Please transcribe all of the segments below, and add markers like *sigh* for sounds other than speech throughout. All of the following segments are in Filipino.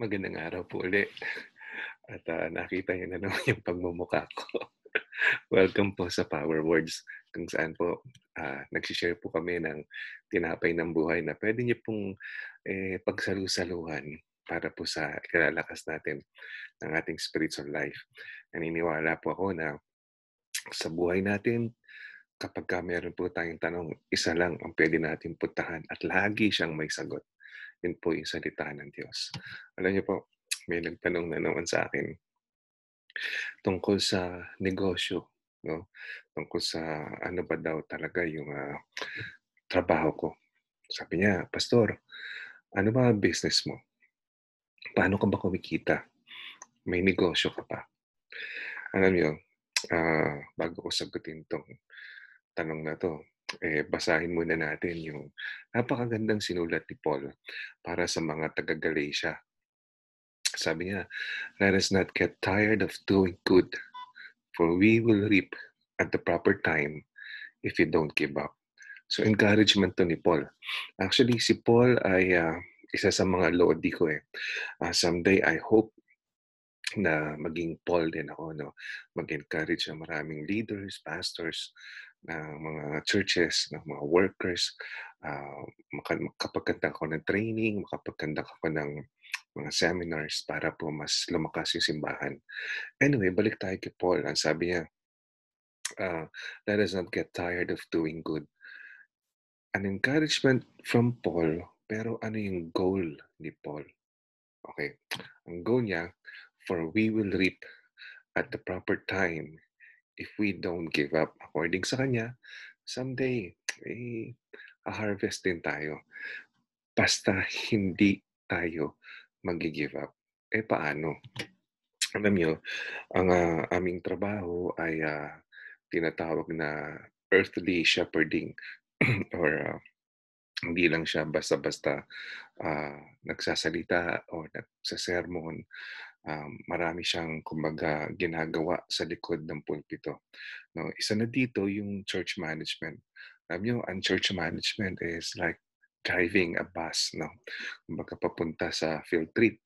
Magandang araw po ulit. *laughs* At uh, nakita niyo na naman yung pagmumukha ko. *laughs* Welcome po sa Power Words kung saan po uh, nagsishare po kami ng tinapay ng buhay na pwede niyo pong eh, pagsalusaluhan para po sa ikalalakas natin ng ating spiritual life. Naniniwala po ako na sa buhay natin, kapag ka meron po tayong tanong, isa lang ang pwede natin puntahan at lagi siyang may sagot. Yun po yung salita ng Diyos. Alam niyo po, may nagtanong na naman sa akin tungkol sa negosyo, no? Tungkol sa ano ba daw talaga yung uh, trabaho ko. Sabi niya, Pastor, ano ba business mo? Paano ka ba kumikita? May negosyo ka pa. Alam niyo, uh, bago ko sagutin tong tanong na to, eh, basahin muna natin yung napakagandang sinulat ni Paul para sa mga taga-Galatia. Sabi niya, Let us not get tired of doing good, for we will reap at the proper time if you don't give up. So encouragement to ni Paul. Actually, si Paul ay uh, isa sa mga lodi ko eh. Uh, someday, I hope na maging Paul din ako, no? mag-encourage ng maraming leaders, pastors, ng mga churches, ng mga workers, uh, ah, makapagkanda ko ng training, makapagkanda ko ng mga seminars para po mas lumakas yung simbahan. Anyway, balik tayo kay Paul. Ang sabi niya, uh, let us not get tired of doing good. An encouragement from Paul, pero ano yung goal ni Paul? Okay, ang goal niya, for we will reap at the proper time if we don't give up according sa Kanya, someday, eh, harvest din tayo. Basta hindi tayo mag-give up. Eh, paano? Alam nyo, ang uh, aming trabaho ay uh, tinatawag na earthly shepherding *clears throat* or uh, hindi lang siya basta-basta uh, nagsasalita o nagsasermon um, marami siyang kumbaga ginagawa sa likod ng pulpito. No, isa na dito yung church management. Alam niyo, ang church management is like driving a bus, no? Kumbaga papunta sa field trip.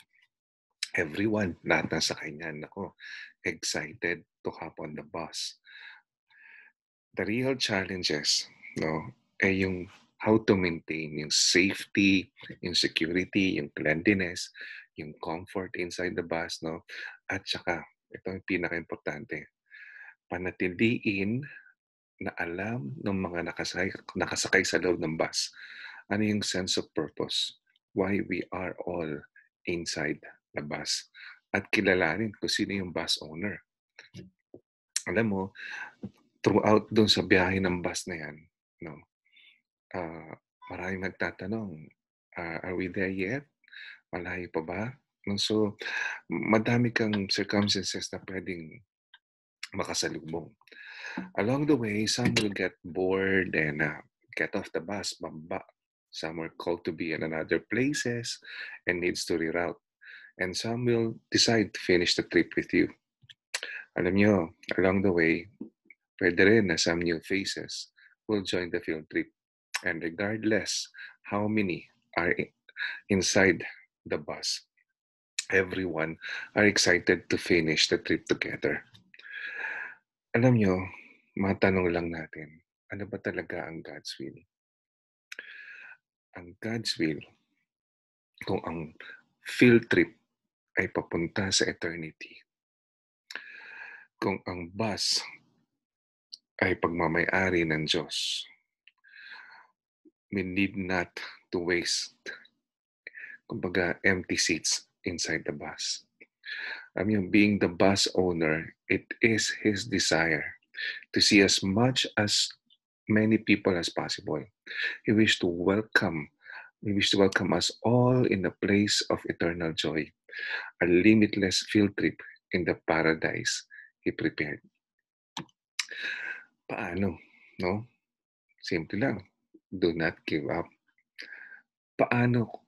Everyone, lahat na sa kanya, nako, excited to hop on the bus. The real challenges, no, eh yung how to maintain yung safety, yung security, yung cleanliness, yung comfort inside the bus, no? At saka, ito yung pinaka-importante, panatiliin na alam ng mga nakasakay, nakasakay sa loob ng bus. Ano yung sense of purpose? Why we are all inside the bus. At kilalanin kung sino yung bus owner. Alam mo, throughout dun sa biyahe ng bus na yan, no, uh, maraming nagtatanong, uh, are we there yet? malayo pa ba? No, so, madami kang circumstances na pwedeng makasalubong. Along the way, some will get bored and uh, get off the bus, bamba. Some are called to be in another places and needs to reroute. And some will decide to finish the trip with you. Alam nyo, along the way, pwede rin na some new faces will join the field trip. And regardless how many are inside the bus. Everyone are excited to finish the trip together. Alam nyo, matanong lang natin, ano ba talaga ang God's will? Ang God's will, kung ang field trip ay papunta sa eternity, kung ang bus ay pagmamayari ng Diyos, we need not to waste kumbaga, empty seats inside the bus. I mean, being the bus owner, it is his desire to see as much as many people as possible. He wished to welcome, he wished to welcome us all in the place of eternal joy, a limitless field trip in the paradise he prepared. Paano? No? Simple lang. Do not give up. Paano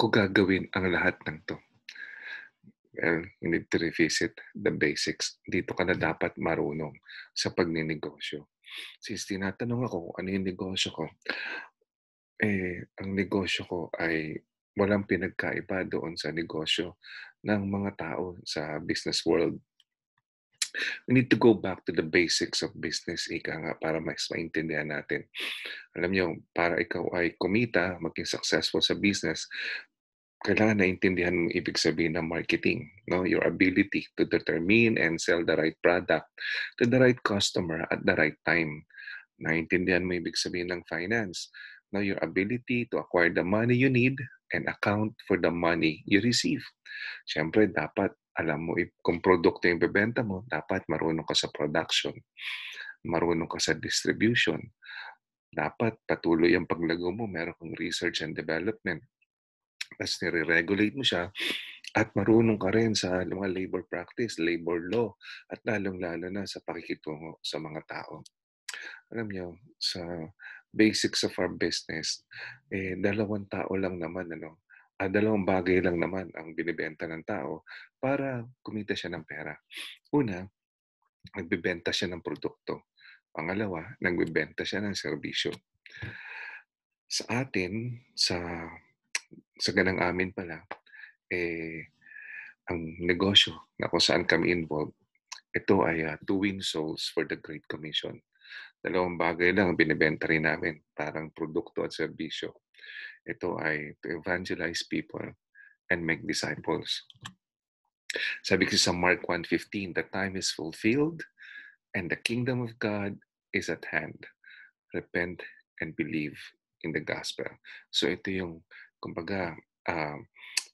ko gagawin ang lahat ng to? Well, you need to revisit the basics. Dito ka na dapat marunong sa pagninegosyo. Since tinatanong ako kung ano yung negosyo ko, eh, ang negosyo ko ay walang pinagkaiba doon sa negosyo ng mga tao sa business world. We need to go back to the basics of business, ika nga, para mas maintindihan natin. Alam niyo, para ikaw ay kumita, maging successful sa business, kailangan naintindihan mong ibig sabihin ng marketing, no? Your ability to determine and sell the right product to the right customer at the right time. Naintindihan mo ibig sabihin ng finance, no? Your ability to acquire the money you need and account for the money you receive. Siyempre, dapat alam mo kung produkto yung bebenta mo, dapat marunong ka sa production, marunong ka sa distribution, dapat patuloy ang paglago mo, meron kang research and development, tapos nire-regulate mo siya at marunong ka rin sa mga labor practice, labor law, at lalong-lalo na sa pakikitungo sa mga tao. Alam niyo, sa basics of our business, eh, dalawang tao lang naman, ano, ah, dalawang bagay lang naman ang binibenta ng tao para kumita siya ng pera. Una, nagbibenta siya ng produkto. Pangalawa, nagbibenta siya ng serbisyo. Sa atin, sa sa ganang amin pala, eh, ang negosyo na kung saan kami involved, ito ay uh, ah, to win souls for the Great Commission. Dalawang bagay lang ang binibenta rin namin, parang produkto at serbisyo. Ito ay to evangelize people and make disciples. Sabi kasi sa Mark 1.15, the time is fulfilled and the kingdom of God is at hand. Repent and believe in the gospel. So ito yung kumbaga, uh,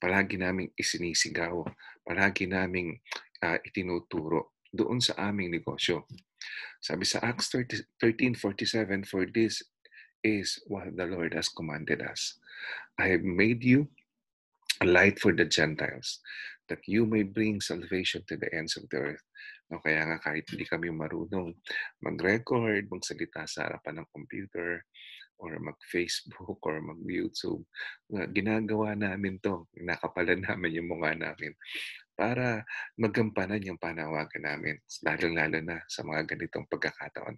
palagi naming isinisigaw, palagi naming uh, itinuturo doon sa aming negosyo. Sabi sa Acts 13.47, For this is what the Lord has commanded us. I have made you a light for the Gentiles, that you may bring salvation to the ends of the earth. No, kaya nga kahit hindi kami marunong mag-record, magsalita sa harapan ng computer, or mag-Facebook or mag-YouTube. Ginagawa namin to. Nakapala *laughs* namin yung mga namin para magampanan yung panawagan namin, lalo lalo na sa mga ganitong pagkakataon.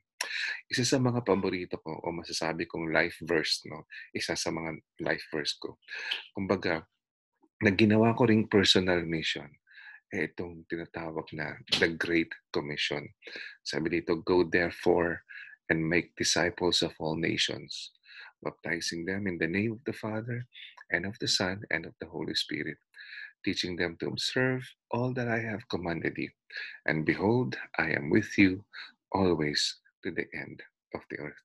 Isa sa mga paborito ko o masasabi kong life verse, no? isa sa mga life verse ko. Kumbaga, nagginawa ko ring personal mission eh, itong tinatawag na The Great Commission. Sabi dito, go therefore and make disciples of all nations, baptizing them in the name of the Father, and of the Son, and of the Holy Spirit, teaching them to observe all that I have commanded you. And behold, I am with you always to the end of the earth.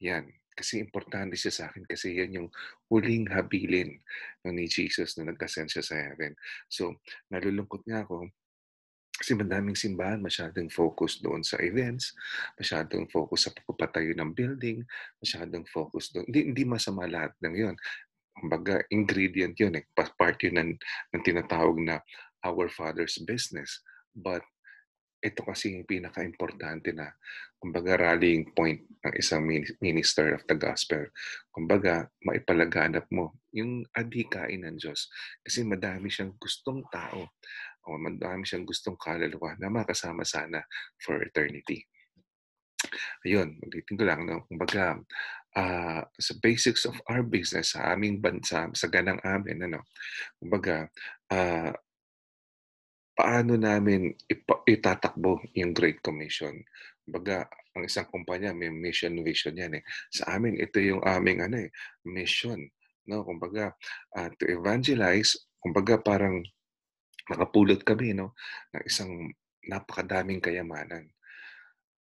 Yan. Kasi importante siya sa akin kasi yan yung huling habilin ng ni Jesus na nagkasensya sa heaven. So, nalulungkot nga ako kasi madaming simbahan, masyadong focus doon sa events, masyadong focus sa pagpapatayo ng building, masyadong focus doon. Hindi, hindi masama lahat ng yon. Kumbaga, ingredient yun. Eh. Part yun ng, ng tinatawag na our father's business. But ito kasi yung pinaka-importante na kumbaga rallying point ng isang minister of the gospel. Kumbaga, maipalaganap mo yung adhikain ng Diyos. Kasi madami siyang gustong tao o madami siyang gustong kaluluwa na makasama sana for eternity. Ayun, ulitin ko lang, no? kumbaga, uh, sa basics of our business, sa aming bansa, sa ganang amin, ano, kumbaga, uh, paano namin ipa- itatakbo yung Great Commission. Baga, ang isang kumpanya may mission vision yan eh. Sa amin, ito yung aming ano eh, mission. No, kumbaga, uh, to evangelize, kumbaga parang nakapulot kami no, ng isang napakadaming kayamanan.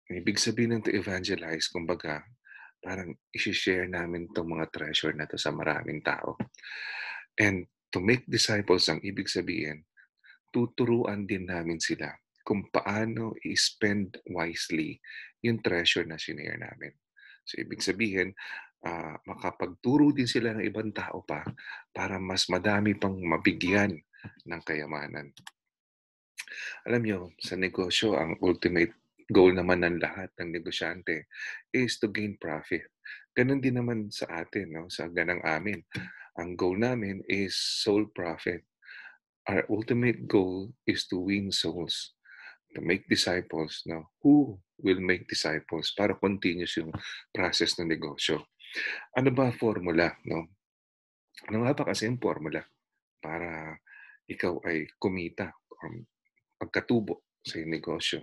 Ibig sabihin ng to evangelize, kumbaga, parang i share namin tong mga treasure na to sa maraming tao. And to make disciples, ang ibig sabihin, tuturuan din namin sila kung paano i-spend wisely yung treasure na sinare namin. So, ibig sabihin, uh, makapagturo din sila ng ibang tao pa para mas madami pang mabigyan ng kayamanan. Alam nyo, sa negosyo, ang ultimate goal naman ng lahat ng negosyante is to gain profit. Ganun din naman sa atin, no? sa ganang amin. Ang goal namin is soul profit. Our ultimate goal is to win souls, to make disciples. No? Who will make disciples para continuous yung process ng negosyo? Ano ba formula? No? Ano nga ba kasi yung formula para ikaw ay kumita or pagkatubo sa iyong negosyo.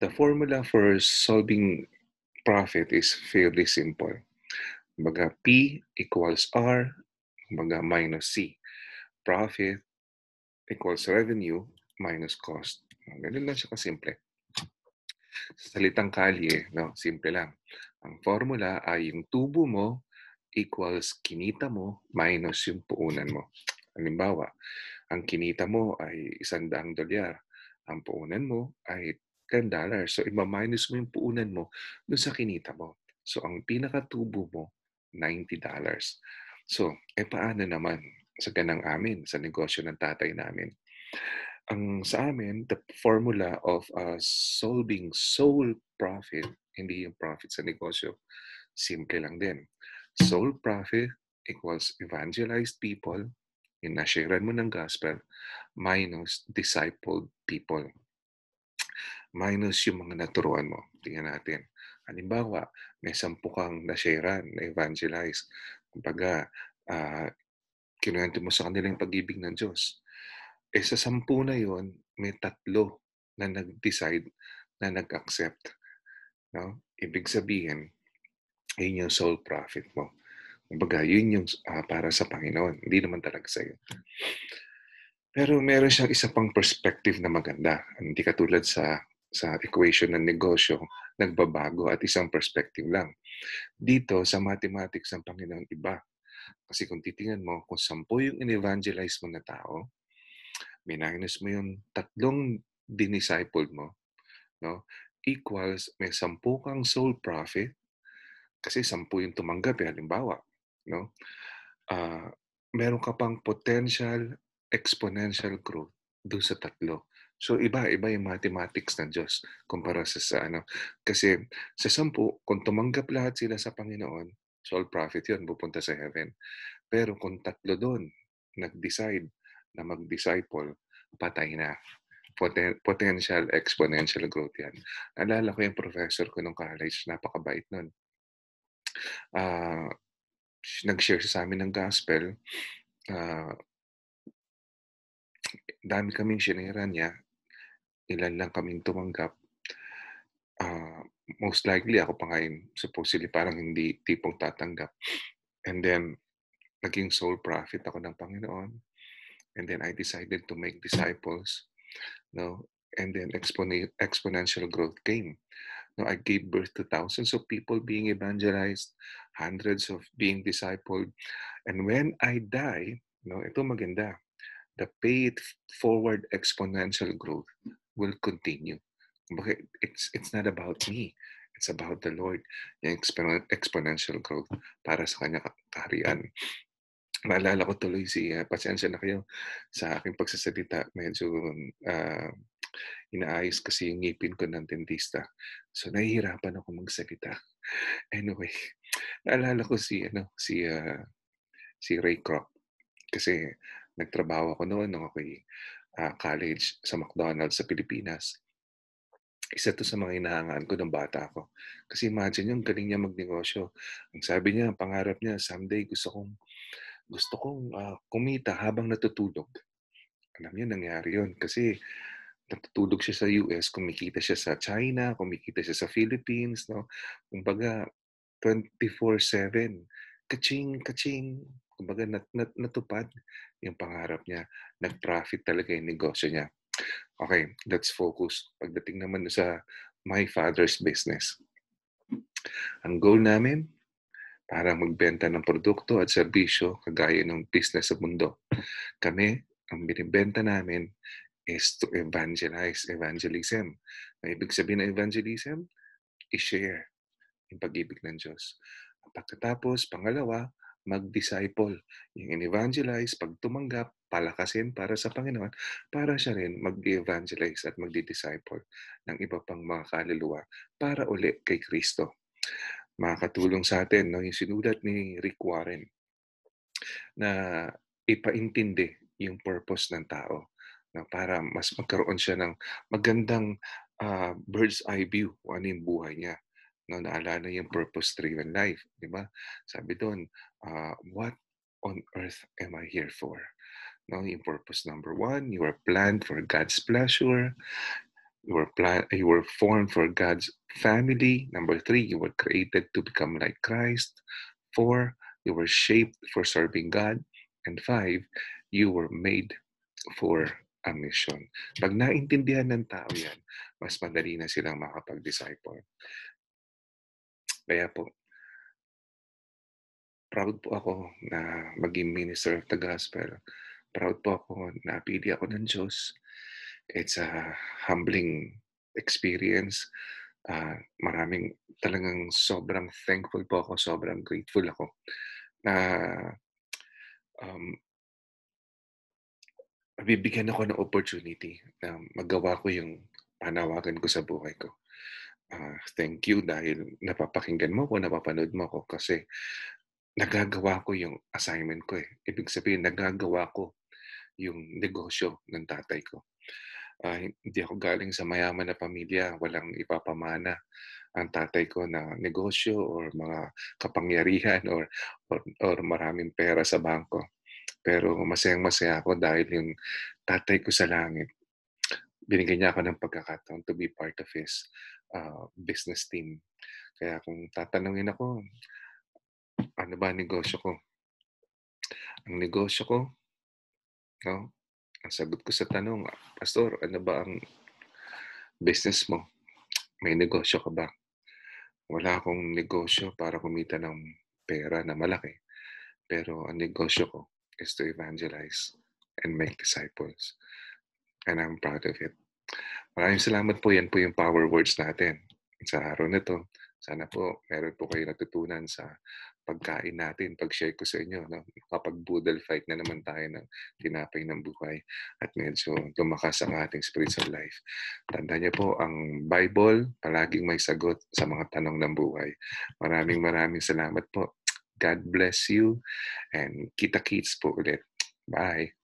The formula for solving profit is fairly simple. Baga P equals R, baga minus C. Profit equals revenue minus cost. Ganun lang siya kasimple. Sa salitang kalye, no, simple lang. Ang formula ay yung tubo mo equals kinita mo minus yung puunan mo. Halimbawa, ang kinita mo ay isang daang dolyar, ang puunan mo ay 10 dollars. So, imaminus mo yung puunan mo dun sa kinita mo. So, ang pinakatubo mo, 90 dollars. So, eh paano naman sa ganang amin, sa negosyo ng tatay namin? Ang sa amin, the formula of uh, solving sole profit, hindi yung profit sa negosyo, simple lang din. Sole profit equals evangelized people yung nasharean mo ng gospel, minus discipled people. Minus yung mga naturuan mo. Tingnan natin. Halimbawa, may sampu kang nasharean, na-evangelize. Kumbaga, uh, kinuwento mo sa kanila yung pag-ibig ng Diyos. E sa sampu na yon may tatlo na nag-decide na nag-accept. No? Ibig sabihin, yun yung sole profit mo. Kumbaga, yun yung uh, para sa Panginoon. Hindi naman talaga sa'yo. Pero meron siyang isa pang perspective na maganda. Hindi katulad sa sa equation ng negosyo, nagbabago at isang perspective lang. Dito, sa mathematics ng Panginoon, iba. Kasi kung titingnan mo, kung sampu yung in-evangelize mo na tao, minanginus mo yung tatlong dinisciple mo, no? equals may sampu kang soul profit, kasi sampu yung tumanggap, eh. halimbawa, no? Uh, meron ka pang potential exponential growth doon sa tatlo. So iba-iba yung mathematics ng Diyos kumpara sa, sa ano. Kasi sa sampu, kung tumanggap lahat sila sa Panginoon, soul profit yun, pupunta sa heaven. Pero kung tatlo doon nag-decide na mag-disciple, patay na. Poten- potential exponential growth yan. Alala ko yung professor ko nung college, napakabait nun. Uh, nag-share sa amin ng gospel. Uh, dami kaming sinira niya. Ilan lang kaming tumanggap. Uh, most likely ako pa ngayon. Supposedly parang hindi tipong tatanggap. And then, naging soul prophet ako ng Panginoon. And then I decided to make disciples. No? And then exponential growth came know, I gave birth to thousands of people being evangelized, hundreds of being discipled. And when I die, you know, ito maganda, the paid forward exponential growth will continue. It's, it's not about me. It's about the Lord. Yung exponential growth para sa kanya kaharian. Naalala ko tuloy si, uh, pasensya na kayo sa aking pagsasalita. Medyo uh, inaayos kasi yung ngipin ko ng dentista. So, nahihirapan ako magsalita. Anyway, naalala ko si, ano, si, uh, si Ray Kroc. Kasi nagtrabaho ako noon nung ako'y uh, college sa McDonald's sa Pilipinas. Isa to sa mga inahangaan ko ng bata ako. Kasi imagine yung galing niya magnegosyo. Ang sabi niya, ang pangarap niya, someday gusto kong gusto kong uh, kumita habang natutulog. Alam niyo, nangyari yun. Kasi natutulog siya sa US, kumikita siya sa China, kumikita siya sa Philippines, no? Kumbaga, 24-7. Kaching, kaching. Kumbaga, nat, nat, natupad yung pangarap niya. Nag-profit talaga yung negosyo niya. Okay, let's focus. Pagdating naman sa my father's business. Ang goal namin, para magbenta ng produkto at serbisyo kagaya ng business sa mundo. Kami, ang binibenta namin is to evangelize, evangelism. Ang ibig sabihin ng evangelism, i-share yung pag-ibig ng Diyos. Pagkatapos, pangalawa, mag-disciple. Yung evangelize, pag tumanggap, palakasin para sa Panginoon, para siya rin mag-evangelize at mag-disciple ng iba pang mga kaluluwa para uli kay Kristo. Makakatulong sa atin no, yung sinulat ni Rick Warren na ipaintindi yung purpose ng tao na para mas magkaroon siya ng magandang uh, bird's eye view kung ano yung buhay niya. No, naalala yung purpose-driven life, di ba? Sabi doon, uh, ah, what on earth am I here for? No, yung purpose number one, you are planned for God's pleasure. You were plan you were formed for God's family. Number three, you were created to become like Christ. Four, you were shaped for serving God. And five, you were made for ang misyon. Pag naintindihan ng tao yan, mas madali na silang makapag-disciple. Kaya po, proud po ako na maging minister of the gospel. Proud po ako na pili ako ng Diyos. It's a humbling experience. Uh, maraming talagang sobrang thankful po ako, sobrang grateful ako na um, bibigyan ako ng opportunity na magawa ko yung panawagan ko sa buhay ko. Uh, thank you dahil napapakinggan mo ako, napapanood mo ako kasi nagagawa ko yung assignment ko eh. Ibig sabihin, nagagawa ko yung negosyo ng tatay ko. Uh, hindi ako galing sa mayaman na pamilya, walang ipapamana ang tatay ko na negosyo or mga kapangyarihan or, or, or maraming pera sa bangko. Pero masayang-masaya ako dahil yung tatay ko sa langit, binigyan niya ako ng pagkakataon to be part of his uh, business team. Kaya kung tatanungin ako, ano ba ang negosyo ko? Ang negosyo ko, no? ang sagot ko sa tanong, Pastor, ano ba ang business mo? May negosyo ka ba? Wala akong negosyo para kumita ng pera na malaki. Pero ang negosyo ko, is to evangelize and make disciples. And I'm proud of it. Maraming salamat po. Yan po yung power words natin sa araw na to. Sana po meron po kayo natutunan sa pagkain natin, pag-share ko sa inyo. No? Kapag budal fight na naman tayo ng tinapay ng buhay at medyo lumakas ang ating of life. Tanda niyo po, ang Bible palaging may sagot sa mga tanong ng buhay. Maraming maraming salamat po. God bless you. And kita-kits po ulit. Bye.